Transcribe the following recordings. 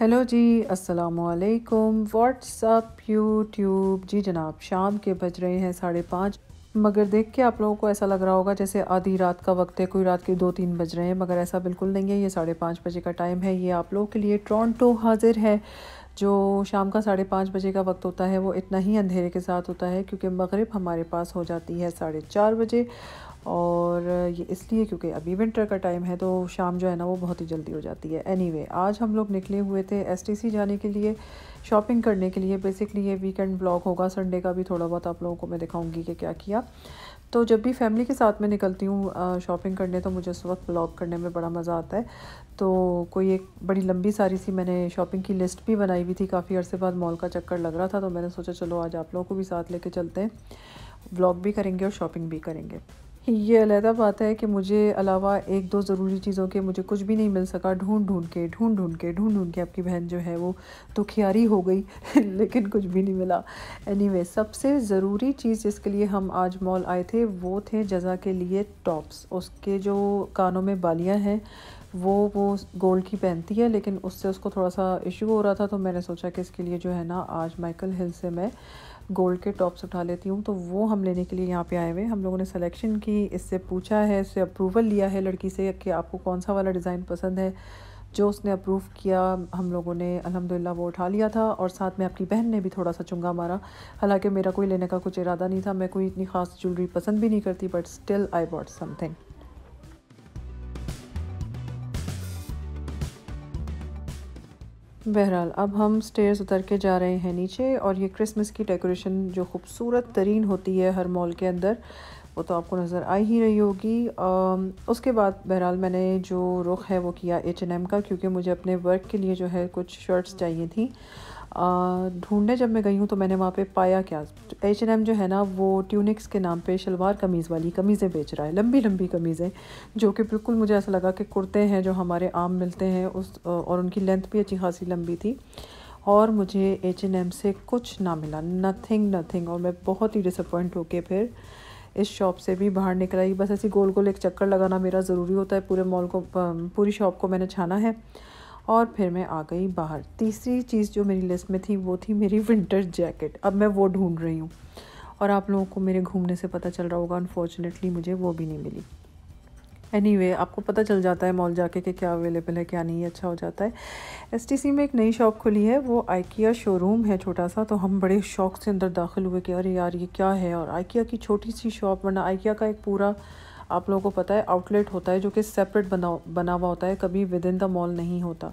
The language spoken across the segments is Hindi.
हेलो जी अस्सलाम वालेकुम व्हाट्सअप यूट्यूब जी जनाब शाम के बज रहे हैं साढ़े पाँच मगर देख के आप लोगों को ऐसा लग रहा होगा जैसे आधी रात का वक्त है कोई रात के दो तीन बज रहे हैं मगर ऐसा बिल्कुल नहीं है ये साढ़े पाँच बजे का टाइम है ये आप लोगों के लिए टोरंटो हाजिर है जो शाम का साढ़े पाँच बजे का वक्त होता है वो इतना ही अंधेरे के साथ होता है क्योंकि मगरिब हमारे पास हो जाती है साढ़े चार बजे और ये इसलिए क्योंकि अभी विंटर का टाइम है तो शाम जो है ना वो बहुत ही जल्दी हो जाती है एनी anyway, आज हम लोग निकले हुए थे एसटीसी जाने के लिए शॉपिंग करने के लिए बेसिकली ये वीकेंड ब्लॉक होगा संडे का भी थोड़ा बहुत आप लोगों को मैं दिखाऊंगी कि क्या किया तो जब भी फैमिली के साथ मैं निकलती हूँ शॉपिंग करने तो मुझे उस वक्त ब्लॉग करने में बड़ा मज़ा आता है तो कोई एक बड़ी लंबी सारी सी मैंने शॉपिंग की लिस्ट भी बनाई हुई थी काफ़ी अर्से बाद मॉल का चक्कर लग रहा था तो मैंने सोचा चलो आज आप लोगों को भी साथ लेके चलते हैं ब्लॉग भी करेंगे और शॉपिंग भी करेंगे ये अलहदा बात है कि मुझे अलावा एक दो ज़रूरी चीज़ों के मुझे कुछ भी नहीं मिल सका ढूंढ ढूंढ के ढूंढ ढूंढ के ढूंढ ढूंढ के आपकी बहन जो है वो तो खियारी हो गई लेकिन कुछ भी नहीं मिला एनी anyway, सबसे ज़रूरी चीज़ जिसके लिए हम आज मॉल आए थे वो थे जजा के लिए टॉप्स उसके जो कानों में बालियाँ हैं वो वो गोल्ड की पहनती है लेकिन उससे उसको थोड़ा सा इशू हो रहा था तो मैंने सोचा कि इसके लिए जो है ना आज माइकल हिल से मैं गोल्ड के टॉप्स उठा लेती हूँ तो वो हम लेने के लिए यहाँ पे आए हुए हम लोगों ने सिलेक्शन की इससे पूछा है इससे अप्रूवल लिया है लड़की से कि आपको कौन सा वाला डिज़ाइन पसंद है जो उसने अप्रूव किया हम लोगों ने अल्हम्दुलिल्लाह वो उठा लिया था और साथ में अपनी बहन ने भी थोड़ा सा चुंगा मारा हालांकि मेरा कोई लेने का कुछ इरादा नहीं था मैं कोई इतनी ख़ास ज्वेलरी पसंद भी नहीं करती but still I what something बहरहाल अब हम स्टेयर्स उतर के जा रहे हैं नीचे और ये क्रिसमस की डेकोरेशन जो खूबसूरत तरीन होती है हर मॉल के अंदर वो तो आपको नज़र आ ही रही होगी उसके बाद बहरहाल मैंने जो रुख है वो किया एच एन एम का क्योंकि मुझे अपने वर्क के लिए जो है कुछ शर्ट्स चाहिए थी ढूंढने जब मैं गई हूँ तो मैंने वहाँ पे पाया क्या एच एन एम जो है ना वो ट्यूनिक्स के नाम पे शलवार कमीज़ वाली कमीज़ें बेच रहा है लंबी लंबी कमीज़ें जो कि बिल्कुल मुझे ऐसा लगा कि कुर्ते हैं जो हमारे आम मिलते हैं उस और उनकी लेंथ भी अच्छी खासी लंबी थी और मुझे एच एन एम से कुछ ना मिला नथिंग नथिंग और मैं बहुत ही डिसअपॉइंट होके फिर इस शॉप से भी बाहर निकल आई बस ऐसी गोल गोल एक चक्कर लगाना मेरा ज़रूरी होता है पूरे मॉल को पूरी शॉप को मैंने छाना है और फिर मैं आ गई बाहर तीसरी चीज़ जो मेरी लिस्ट में थी वो थी मेरी विंटर जैकेट अब मैं वो ढूंढ रही हूँ और आप लोगों को मेरे घूमने से पता चल रहा होगा अनफॉर्चुनेटली मुझे वो भी नहीं मिली एनी anyway, आपको पता चल जाता है मॉल जाके कि क्या अवेलेबल है क्या नहीं है अच्छा हो जाता है एस में एक नई शॉप खुली है वो आइकिया शोरूम है छोटा सा तो हम बड़े शौक से अंदर दाखिल हुए कि अरे यार ये क्या है और आइकिया की छोटी सी शॉप वरना आइकिया का एक पूरा आप लोगों को पता है आउटलेट होता है जो कि सेपरेट बना बना हुआ होता है कभी विद इन द मॉल नहीं होता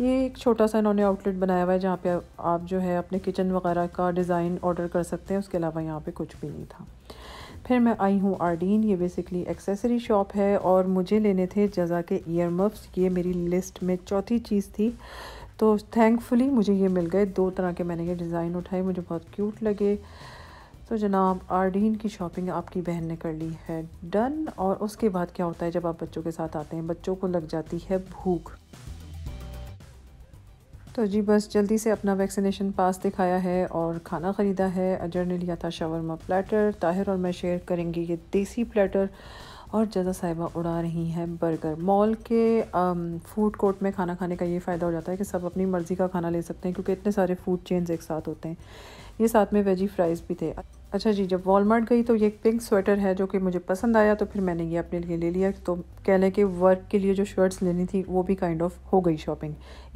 ये एक छोटा सा इन्होंने आउटलेट बनाया हुआ है जहाँ पे आप जो है अपने किचन वगैरह का डिज़ाइन ऑर्डर कर सकते हैं उसके अलावा यहाँ पे कुछ भी नहीं था फिर मैं आई हूँ आर्डीन ये बेसिकली एक्सेसरी शॉप है और मुझे लेने थे जजा के ईयर मफ्स ये मेरी लिस्ट में चौथी चीज़ थी तो थैंकफुली मुझे ये मिल गए दो तरह के मैंने ये डिज़ाइन उठाए मुझे बहुत क्यूट लगे तो जनाब आर्डीन की शॉपिंग आपकी बहन ने कर ली है डन और उसके बाद क्या होता है जब आप बच्चों के साथ आते हैं बच्चों को लग जाती है भूख तो जी बस जल्दी से अपना वैक्सीनेशन पास दिखाया है और खाना ख़रीदा है अजर ने लिया था शावरमा प्लेटर ताहिर और मैं शेयर करेंगी ये देसी प्लेटर और जजा साहिबा उड़ा रही हैं बर्गर मॉल के फूड कोर्ट में खाना खाने का ये फ़ायदा हो जाता है कि सब अपनी मर्ज़ी का खाना ले सकते हैं क्योंकि इतने सारे फूड चेन्स एक साथ होते हैं ये साथ में वेजी फ्राइज़ भी थे अच्छा जी जब वॉलमार्ट गई तो ये एक पिंक स्वेटर है जो कि मुझे पसंद आया तो फिर मैंने ये अपने लिए ले लिया तो कह लें कि वर्क के लिए जो शर्ट्स लेनी थी वो भी काइंड ऑफ हो गई शॉपिंग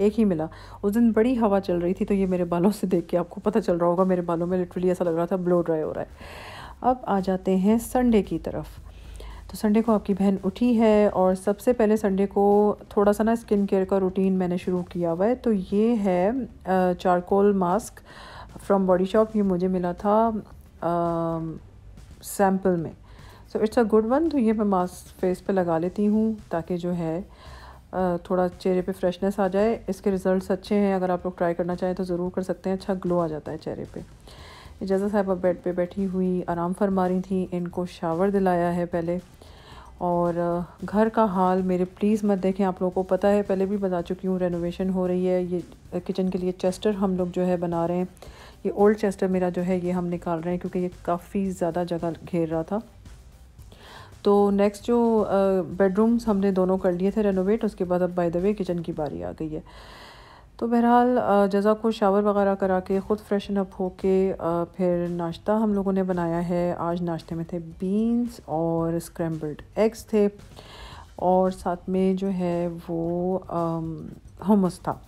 एक ही मिला उस दिन बड़ी हवा चल रही थी तो ये मेरे बालों से देख के आपको पता चल रहा होगा मेरे बालों में लिटरली ऐसा लग रहा था ब्लो ड्राई हो रहा है अब आ जाते हैं संडे की तरफ तो संडे को आपकी बहन उठी है और सबसे पहले संडे को थोड़ा सा ना स्किन केयर का रूटीन मैंने शुरू किया हुआ है तो ये है charcoal mask from Body Shop ये मुझे मिला था सैम्पल um, में so it's a good one तो ये मैं मास्क फेस पे लगा लेती हूँ ताकि जो है थोड़ा चेहरे पे फ्रेशनेस आ जाए इसके रिजल्ट्स अच्छे हैं अगर आप लोग ट्राई करना चाहें तो ज़रूर कर सकते हैं अच्छा ग्लो आ जाता है चेहरे पे इजाज़ा साहब बेड पे बैठी हुई आराम फरमा रही थी इनको शावर दिलाया है पहले और घर का हाल मेरे प्लीज़ मत देखें आप लोगों को पता है पहले भी बता चुकी हूँ रेनोवेशन हो रही है ये किचन के लिए चेस्टर हम लोग जो है बना रहे हैं ये ओल्ड चेस्टर मेरा जो है ये हम निकाल रहे हैं क्योंकि ये काफ़ी ज़्यादा जगह घेर रहा था तो नेक्स्ट जो बेडरूम्स हमने दोनों कर लिए थे रेनोवेट उसके बाद अब बाय द वे किचन की बारी आ गई है तो बहरहाल जज़ा को शावर वगैरह करा के ख़ुद फ्रेशन अप हो के फिर नाश्ता हम लोगों ने बनाया है आज नाश्ते में थे बीन्स और स्क्रैम्बल्ड एग्स थे और साथ में जो है वो हमस था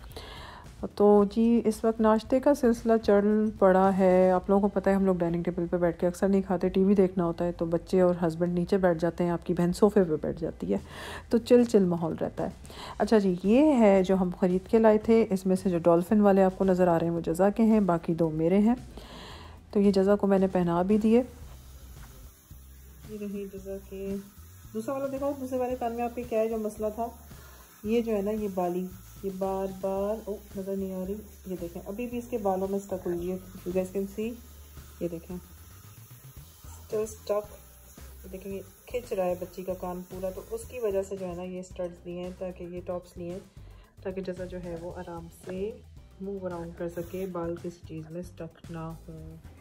तो जी इस वक्त नाश्ते का सिलसिला चल पड़ा है आप लोगों को पता है हम लोग डाइनिंग टेबल पे बैठ के अक्सर नहीं खाते टीवी देखना होता है तो बच्चे और हस्बैंड नीचे बैठ जाते हैं आपकी बहन सोफे पे बैठ जाती है तो चिल चिल माहौल रहता है अच्छा जी ये है जो हम ख़रीद के लाए थे इसमें से जो डॉल्फ़िन वाले आपको नज़र आ रहे हैं वो जज़ा के हैं बाकी दो मेरे हैं तो ये जज़ा को मैंने पहना भी दिए जज़ा के दूसरा वाला देखो दूसरे वाले कान में आपके क्या है जो मसला था ये जो है ना ये बाली ये बार बार ओ नज़र नहीं आ रही ये देखें अभी भी इसके बालों में स्टक हुई है यू गैस कैन सी ये देखें स्टिल स्टक देखेंगे खिंच रहा है बच्ची का कान पूरा तो उसकी वजह से जो है ना ये स्टड्स लिए हैं ताकि ये टॉप्स लिए हैं ताकि जैसा जो है वो आराम से मूव अराउंड कर सके बाल किसी चीज़ में स्टक ना हो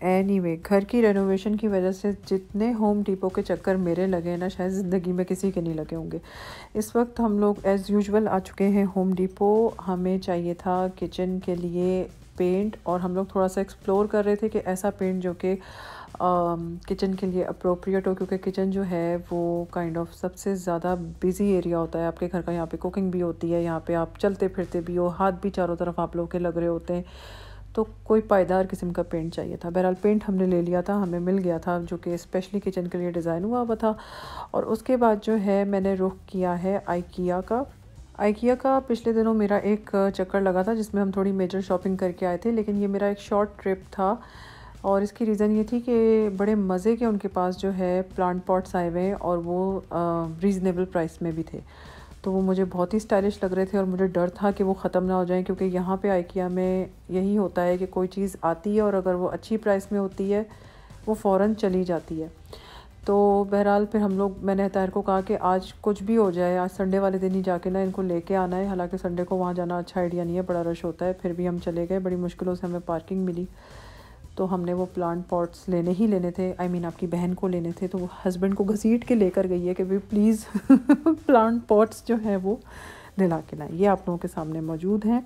एनीवे anyway, घर की रेनोवेशन की वजह से जितने होम डिपो के चक्कर मेरे लगे ना शायद ज़िंदगी में किसी के नहीं लगे होंगे इस वक्त हम लोग एज़ यूजल आ चुके हैं होम डिपो हमें चाहिए था किचन के लिए पेंट और हम लोग थोड़ा सा एक्सप्लोर कर रहे थे कि ऐसा पेंट जो कि किचन um, के लिए अप्रोप्रिएट हो क्योंकि किचन जो है वो काइंड ऑफ सबसे ज़्यादा बिजी एरिया होता है आपके घर का यहाँ पे कुकिंग भी होती है यहाँ पे आप चलते फिरते भी हो हाथ भी चारों तरफ आप लोग के लग रहे होते हैं तो कोई पायदार किस्म का पेंट चाहिए था बहरहाल पेंट हमने ले लिया था हमें मिल गया था जो कि स्पेशली किचन के लिए डिज़ाइन हुआ हुआ था और उसके बाद जो है मैंने रुख किया है आइकिया का आइकिया का पिछले दिनों मेरा एक चक्कर लगा था जिसमें हम थोड़ी मेजर शॉपिंग करके आए थे लेकिन ये मेरा एक शॉर्ट ट्रिप था और इसकी रीज़न ये थी कि बड़े मज़े के उनके पास जो है प्लांट पॉट्स आए हुए और वो रीज़नेबल प्राइस में भी थे तो वो मुझे बहुत ही स्टाइलिश लग रहे थे और मुझे डर था कि वो ख़त्म ना हो जाएं क्योंकि यहाँ पे आइकिया में यही होता है कि कोई चीज़ आती है और अगर वो अच्छी प्राइस में होती है वो फ़ौर चली जाती है तो बहरहाल फिर हम लोग मैंने हतार को कहा कि आज कुछ भी हो जाए आज संडे वाले दिन ही जाके ना इनको लेके आना है हालांकि संडे को वहाँ जाना अच्छा आइडिया नहीं है बड़ा रश होता है फिर भी हम चले गए बड़ी मुश्किलों से हमें पार्किंग मिली तो हमने वो प्लांट पॉट्स लेने ही लेने थे आई I मीन mean, आपकी बहन को लेने थे तो वो हस्बैंड को घसीट के लेकर गई है कि भाई प्लीज़ प्लांट पॉट्स जो है वो दिला के लाएँ ये आप लोगों के सामने मौजूद हैं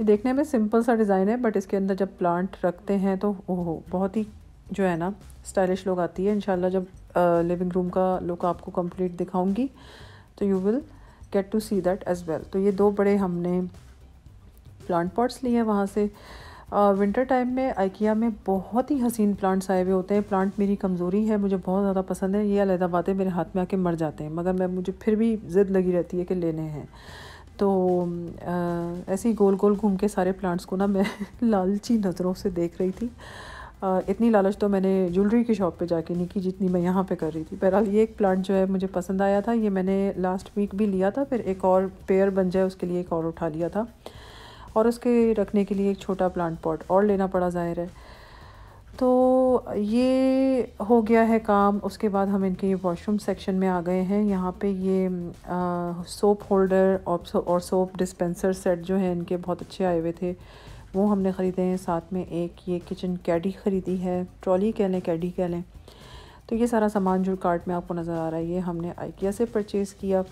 ये देखने में सिंपल सा डिज़ाइन है बट इसके अंदर जब प्लांट रखते हैं तो ओहो बहुत ही जो है ना स्टाइलिश लोग आती है इनशाला जब लिविंग रूम का लुक आपको कंप्लीट दिखाऊंगी तो you will get to see that as well तो ये दो बड़े हमने प्लांट पॉट्स लिए हैं वहाँ से विंटर टाइम में आइकिया में बहुत ही हसीन प्लांट्स आए हुए होते हैं प्लांट मेरी कमज़ोरी है मुझे बहुत ज़्यादा पसंद है ये अलहदा बातें मेरे हाथ में आके मर जाते हैं मगर मैं मुझे फिर भी ज़िद लगी रहती है कि लेने हैं तो ऐसे ही गोल गोल घूम के सारे प्लांट्स को ना मैं लालची नज़रों से देख रही थी इतनी लालच तो मैंने ज्वेलरी की शॉप पे जाके नहीं की जितनी मैं यहाँ पे कर रही थी बहरहाल ये एक प्लांट जो है मुझे पसंद आया था ये मैंने लास्ट वीक भी लिया था फिर एक और पेयर बन जाए उसके लिए एक और उठा लिया था और उसके रखने के लिए एक छोटा प्लांट पॉट और लेना पड़ा ज़ाहिर है तो ये हो गया है काम उसके बाद हम इनके वॉशरूम सेक्शन में आ गए हैं यहाँ पे ये आ, सोप होल्डर और, और सोप डिस्पेंसर सेट जो हैं इनके बहुत अच्छे आए हुए थे वो हमने ख़रीदे हैं साथ में एक ये किचन कैडी ख़रीदी है ट्रॉली कह लें कैडी कह लें तो ये सारा सामान जो कार्ट में आपको नज़र आ रहा है ये हमने आइकिया से परचेज़ किया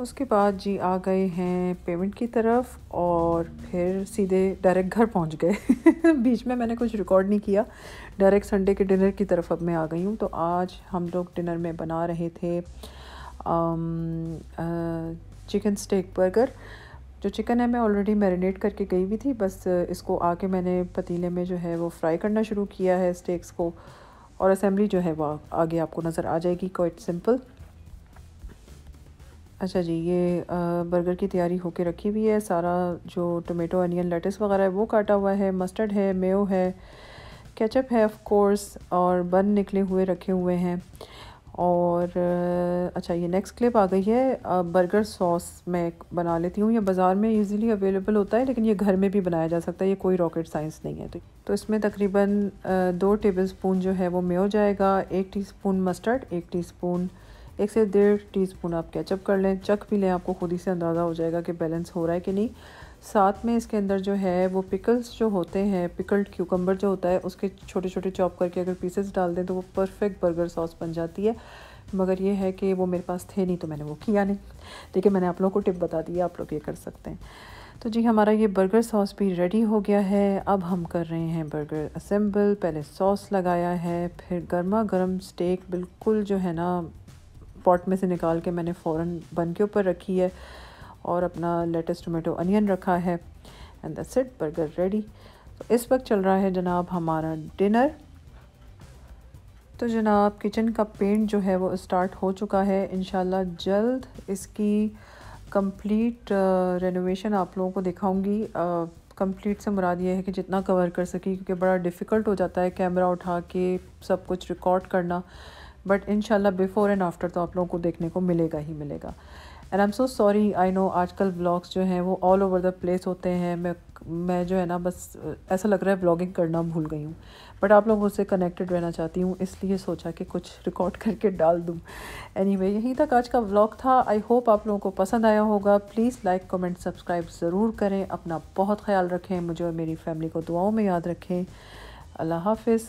उसके बाद जी आ गए हैं पेमेंट की तरफ और फिर सीधे डायरेक्ट घर पहुंच गए बीच में मैंने कुछ रिकॉर्ड नहीं किया डायरेक्ट संडे के डिनर की तरफ अब मैं आ गई हूँ तो आज हम लोग डिनर में बना रहे थे um, ah, chicken steak burger जो चिकन है मैं ऑलरेडी मैरिनेट करके गई हुई थी बस इसको आके मैंने पतीले में जो है वो फ्राई करना शुरू किया है स्टेक्स को और असेंबली जो है वह आगे आपको नज़र आ जाएगी क्वाइट सिंपल अच्छा जी ये बर्गर की तैयारी होके रखी हुई है सारा जो टोमेटो अनियन लेटस वगैरह है वो काटा हुआ है मस्टर्ड है मेो है केचप है ऑफ कोर्स और बन निकले हुए रखे हुए हैं और अच्छा ये नेक्स्ट क्लिप आ गई है बर्गर सॉस मैं बना लेती हूँ ये बाज़ार में इजीली अवेलेबल होता है लेकिन ये घर में भी बनाया जा सकता है ये कोई रॉकेट साइंस नहीं है तो तो इसमें तकरीबन दो टेबल स्पून जो है वो हो जाएगा एक टीस्पून मस्टर्ड एक टीस्पून एक से डेढ़ टीस्पून आप कैचअप कर लें चक भी लें आपको खुद ही से अंदाज़ा हो जाएगा कि बैलेंस हो रहा है कि नहीं साथ में इसके अंदर जो है वो पिकल्स जो होते हैं पिकल्ड क्यूकम्बर जो होता है उसके छोटे छोटे चॉप करके अगर पीसेस डाल दें तो वो परफेक्ट बर्गर सॉस बन जाती है मगर ये है कि वो मेरे पास थे नहीं तो मैंने वो किया नहीं देखिए मैंने आप लोगों को टिप बता दी आप लोग ये कर सकते हैं तो जी हमारा ये बर्गर सॉस भी रेडी हो गया है अब हम कर रहे हैं बर्गर असेंबल पहले सॉस लगाया है फिर गर्मा गर्म स्टेक बिल्कुल जो है ना पॉट में से निकाल के मैंने फ़ौरन बन के ऊपर रखी है और अपना लेटेस्ट टोमेटो अनियन रखा है and that's it burger ready तो इस वक्त चल रहा है जनाब हमारा डिनर तो जनाब किचन का पेंट जो है वो स्टार्ट हो चुका है इन जल्द इसकी कंप्लीट रेनोवेशन uh, आप लोगों को दिखाऊंगी कंप्लीट uh, से मुराद ये है कि जितना कवर कर सकी क्योंकि बड़ा डिफ़िकल्ट हो जाता है कैमरा उठा के सब कुछ रिकॉर्ड करना but in before and after तो आप लोगों को देखने को मिलेगा ही मिलेगा and I am so sorry I know आजकल ब्लॉग्स जो हैं वो ऑल ओवर द प्लेस होते हैं मैं मैं जो है ना बस ऐसा लग रहा है ब्लॉगिंग करना भूल गई हूँ बट आप लोगों से कनेक्टेड रहना चाहती हूँ इसलिए सोचा कि कुछ रिकॉर्ड करके डाल दूँ एनी anyway, यहीं तक आज का ब्लॉग था आई होप आप लोगों को पसंद आया होगा प्लीज़ लाइक कमेंट सब्सक्राइब ज़रूर करें अपना बहुत ख्याल रखें मुझे और मेरी फैमिली को दुआओं में याद रखें अल्लाह हाफिज़